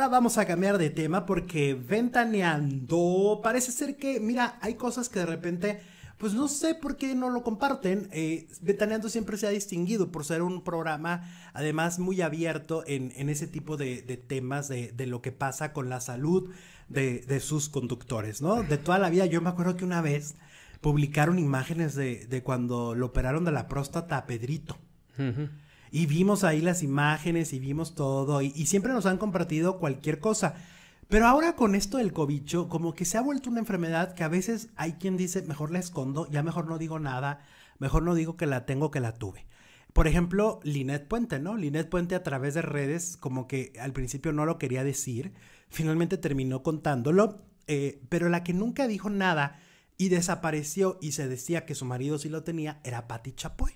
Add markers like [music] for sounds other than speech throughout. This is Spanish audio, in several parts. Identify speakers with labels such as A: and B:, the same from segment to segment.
A: Ahora vamos a cambiar de tema porque ventaneando parece ser que, mira, hay cosas que de repente, pues no sé por qué no lo comparten. Eh, ventaneando siempre se ha distinguido por ser un programa, además, muy abierto en, ese tipo de, temas de, lo que pasa con la salud de, sus conductores, ¿no? De toda la vida, yo me acuerdo que una vez publicaron imágenes de, cuando lo operaron de la próstata a Pedrito. Y vimos ahí las imágenes y vimos todo y, siempre nos han compartido cualquier cosa. Pero ahora con esto del cobicho, como que se ha vuelto una enfermedad que a veces hay quien dice, mejor la escondo, ya mejor no digo nada, mejor no digo que la tengo, que la tuve. Por ejemplo, Linet Puente, ¿no? Linet Puente a través de redes, como que al principio no lo quería decir, finalmente terminó contándolo, eh, pero la que nunca dijo nada y desapareció y se decía que su marido sí lo tenía era Patti Chapoy.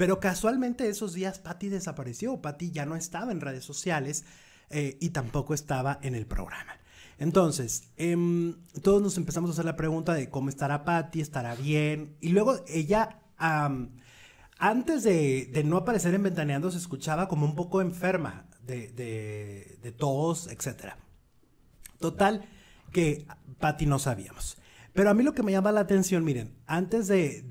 A: Pero casualmente esos días Patty desapareció, Patty ya no estaba en redes sociales eh, y tampoco estaba en el programa. Entonces, em, todos nos empezamos a hacer la pregunta de cómo estará Patty, estará bien. Y luego ella, antes de, no aparecer en Ventaneando, se escuchaba como un poco enferma de, de, de tos, etc. Total, que Patty no sabíamos. Pero a mí lo que me llama la atención, miren, antes de,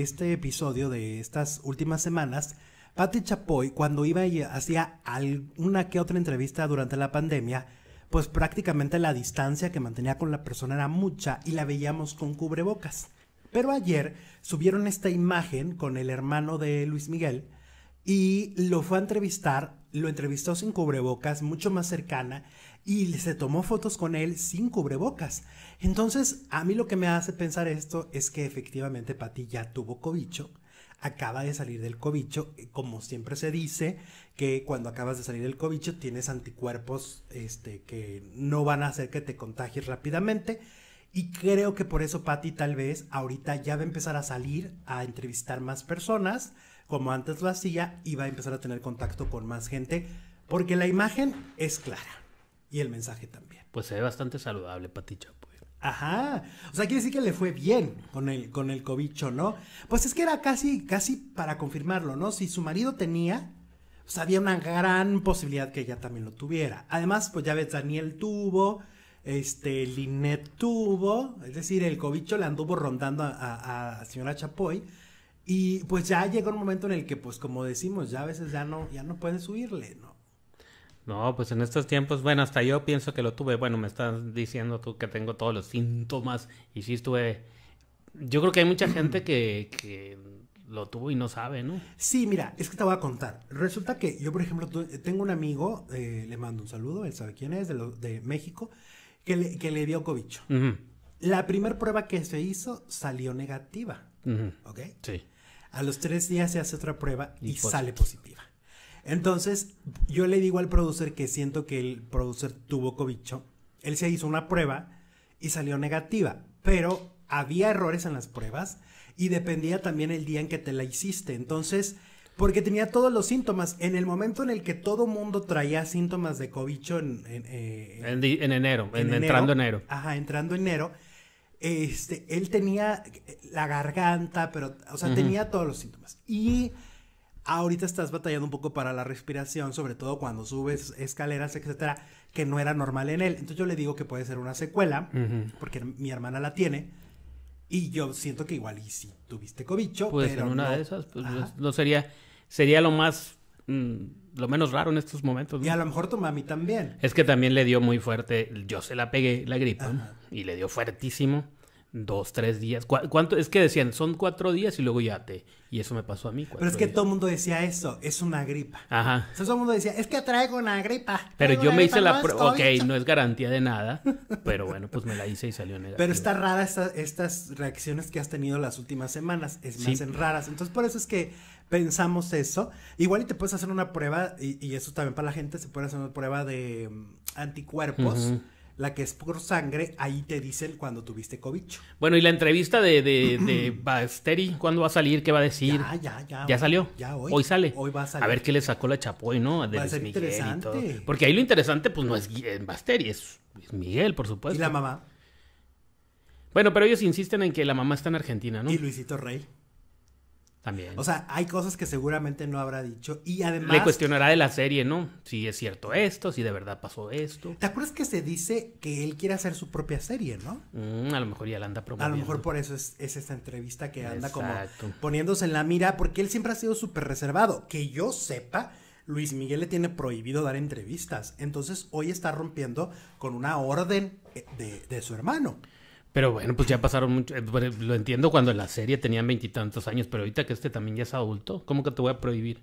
A: este episodio, de estas últimas semanas, Patti Chapoy, cuando iba y hacía alguna que otra entrevista durante la pandemia, pues prácticamente la distancia que mantenía con la persona era mucha y la veíamos con cubrebocas. Pero ayer subieron esta imagen con el hermano de Luis Miguel y lo fue a entrevistar, lo entrevistó sin cubrebocas, mucho más cercana, y se tomó fotos con él sin cubrebocas. Entonces, a mí lo que me hace pensar esto es que efectivamente Patty ya tuvo cobicho acaba de salir del cobicho, eh, como siempre se dice, que cuando acabas de salir del cobicho tienes anticuerpos este, que no van a hacer que te contagies rápidamente. Y creo que por eso Patty tal vez ahorita ya va a empezar a salir a entrevistar más personas, como antes lo hacía, y va a empezar a tener contacto con más gente, porque la imagen es clara y el mensaje también. Pues se ve bastante saludable, Pati Chapoy. Ajá. O sea, quiere decir que le fue bien con el, con el cobicho, ¿no? Pues es que era casi, casi para confirmarlo, ¿no? Si su marido tenía, pues había una gran posibilidad que ella también lo tuviera. Además, pues ya ves, Daniel tuvo, este, Linet tuvo, es decir, el cobicho le anduvo rondando a, a, señora Chapoy. Y pues ya llegó un momento en el que, pues como decimos, ya a veces ya no, ya no pueden subirle, ¿no?
B: No, pues en estos tiempos, bueno, hasta yo pienso que lo tuve. Bueno, me estás diciendo tú que tengo todos los síntomas y sí estuve... Yo creo que hay mucha gente que, lo tuvo y no sabe, ¿no?
A: Sí, mira, es que te voy a contar. Resulta que yo, por ejemplo, tengo un amigo, eh, le mando un saludo, él sabe quién es, de, de México, que le, dio COVID. La primera prueba que se hizo salió negativa, ¿ok? Sí. A los tres días se hace otra prueba y sale positiva. Entonces, yo le digo al producer que siento que el producer tuvo cobicho. Él se hizo una prueba y salió negativa, pero había errores en las pruebas y dependía también el día en que te la hiciste. Entonces, porque tenía todos los síntomas. En el momento en el que todo mundo traía síntomas de cobicho en, en, eh,
B: en, enero, entrando enero.
A: Ajá, entrando enero. Este, él tenía la garganta, pero, o sea, tenía todos los síntomas. Y ahorita estás batallando un poco para la respiración, sobre todo cuando subes escaleras, etcétera, que no era normal en él. Entonces yo le digo que puede ser una secuela, porque mi hermana la tiene. Y yo siento que igual y si tuviste cobicho, Puede ser una de esas, pues no pues, sería
B: sería lo más mm, lo menos raro en estos momentos. Y a lo
A: mejor tu mami también.
B: Es que también le dio muy fuerte, yo se la pegué la gripa y le dio fuertísimo dos, tres días. ¿Cuánto? Es que decían, son cuatro días y luego ya te... Y eso me pasó a mí. Pero es que todo
A: el mundo decía eso, es una gripa. Ajá. Entonces, todo el mundo decía, es que traigo una gripa. Pero yo me hice la prueba, ok,
B: no es garantía de nada, pero bueno, pues me la hice y salió negativa. Pero está
A: rara estas reacciones que has tenido las últimas semanas, es, más en raras. Entonces, por eso es que pensamos eso. Igual y te puedes hacer una prueba, y, eso también para la gente, se puede hacer una prueba de mm, anticuerpos la que es por sangre, ahí te dice dicen cuando tuviste COVID. Bueno, y
B: la entrevista de, de, de [clears throat] Basteri, ¿cuándo va a salir? ¿Qué va a decir? Ya, ya, ya. ¿Ya salió? hoy. sale. Hoy
A: va a salir. A ver qué
B: le sacó la Chapoy, ¿no? De va a Miguel Porque ahí lo interesante, pues no es Basteri, es Miguel, por supuesto. Y la mamá. Bueno, pero ellos insisten en que la mamá está en Argentina, ¿no? Y Luisito Rey. También. O sea,
A: hay cosas que seguramente no habrá dicho y además... Le
B: cuestionará de la serie, ¿no? Si es cierto esto, si de verdad pasó
A: esto. ¿Te acuerdas que se dice que él quiere hacer su propia serie, no?
B: Mm, a lo mejor ya la anda promoviendo. A lo mejor
A: por eso es, esta entrevista que anda como poniéndose en la mira, porque él siempre ha sido súper reservado. Que yo sepa, Luis Miguel le tiene prohibido dar entrevistas. Entonces hoy está rompiendo con una orden eh, de, de su hermano.
B: Pero bueno, pues ya pasaron mucho. Eh, lo entiendo cuando en la serie tenían veintitantos años, pero ahorita que este también ya es adulto, ¿cómo que te voy a
A: prohibir?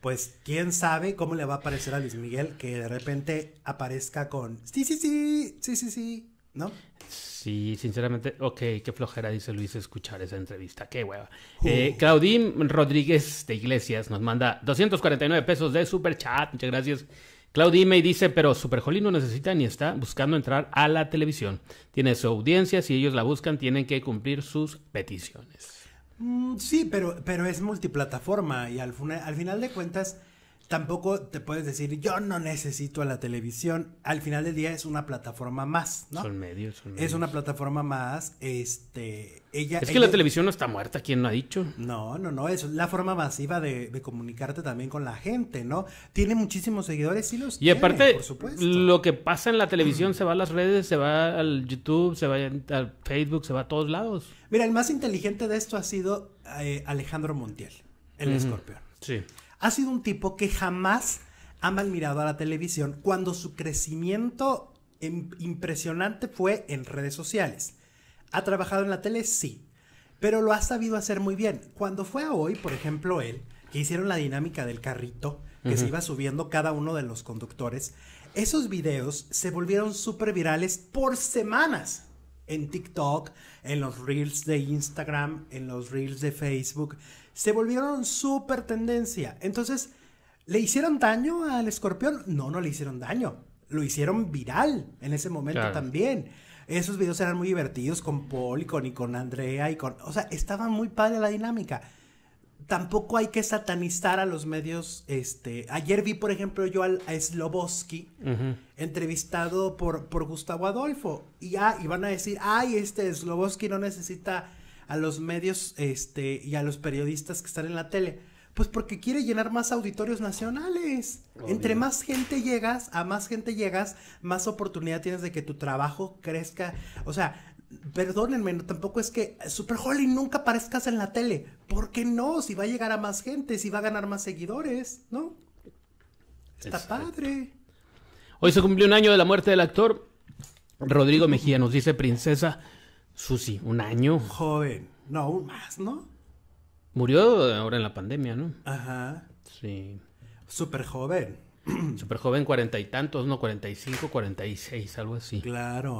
A: Pues quién sabe cómo le va a parecer a Luis Miguel que de repente aparezca con sí, sí, sí, sí, sí, sí, ¿no?
B: Sí, sinceramente, ok, qué flojera dice Luis escuchar esa entrevista, qué hueva. Eh, Claudín Rodríguez de Iglesias nos manda 249 pesos de super chat, muchas gracias. Claudia May dice, pero Superjolín no necesita ni está buscando entrar a la televisión. Tiene su audiencia, si ellos la buscan, tienen que
A: cumplir sus peticiones. Mm, sí, pero, pero es multiplataforma y al final de cuentas tampoco te puedes decir, yo no necesito a la televisión. Al final del día es una plataforma más, ¿no? Son
B: medios, son medios. Es
A: una plataforma más, este, ella... Es que la televisión
B: no está muerta, ¿quién lo ha dicho? No,
A: no, no, es la forma masiva de, comunicarte también con la gente, ¿no? Tiene muchísimos seguidores, y los Y aparte,
B: lo que pasa en la televisión [clears throat] se va a las redes, se va al YouTube, se va al Facebook, se va a todos lados.
A: Mira, el más inteligente de esto ha sido eh, Alejandro Montiel, el escorpión. Sí ha sido un tipo que jamás ha mal mirado a la televisión cuando su crecimiento impresionante fue en redes sociales. ¿Ha trabajado en la tele? Sí, pero lo ha sabido hacer muy bien. Cuando fue a hoy, por ejemplo, él, que hicieron la dinámica del carrito, que se iba subiendo cada uno de los conductores, esos videos se volvieron súper virales por semanas en TikTok, en los reels de Instagram, en los reels de Facebook, se volvieron súper tendencia. Entonces, ¿le hicieron daño al escorpión? No, no le hicieron daño. Lo hicieron viral en ese momento también. Esos videos eran muy divertidos con Paul con, y con Andrea y con... O sea, estaba muy padre la dinámica tampoco hay que satanizar a los medios. Este, ayer vi, por ejemplo, yo a Sloboski entrevistado por, por Gustavo Adolfo. Y, ah, y van a decir, ay, este Sloboski no necesita a los medios este, y a los periodistas que están en la tele. Pues porque quiere llenar más auditorios nacionales. Entre más gente llegas, a más gente llegas, más oportunidad tienes de que tu trabajo crezca. O sea, perdónenme, tampoco es que Super Holly nunca aparezcas en la tele. ¿Por qué no? Si va a llegar a más gente, si va a ganar más seguidores, ¿no? Está padre.
B: Hoy se cumplió un año de la muerte del actor Rodrigo Mejía, nos dice Princesa Susi, un año.
A: Joven, no, aún más, ¿no?
B: Murió ahora en la pandemia, ¿no? Ajá. Sí. Súper joven. super joven, cuarenta y tantos, no, cuarenta y cinco, cuarenta y seis, algo así. Claro.